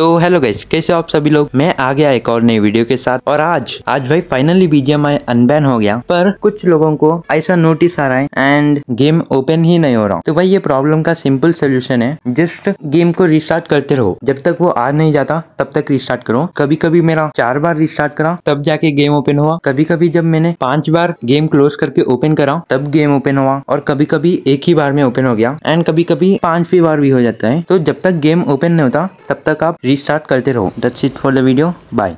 तो hello guys कैसे आप सभी लोग मैं आ गया एक और नई वीडियो के साथ और आज आज भाई फाइनली आई अनबैन हो गया पर कुछ लोगों को ऐसा नोटिस आ रहा है एंड गेम ओपन ही नहीं हो रहा तो भाई ये प्रॉब्लम का सिंपल सोल्यूशन है जस्ट गेम को रिस्टार्ट करते रहो जब तक वो आ नहीं जाता तब तक रिस्टार्ट करो कभी कभी मेरा चार बार रिस्टार्ट करा तब जाके गेम ओपन हुआ कभी कभी जब मैंने पांच बार गेम क्लोज करके ओपन करा तब गेम ओपन हुआ और कभी कभी एक ही बार में ओपन हो गया एंड कभी कभी पांचवी बार भी हो जाता है तो जब तक गेम ओपन नहीं होता तब तक आप स्टार्ट करते रहो that's it for the video bye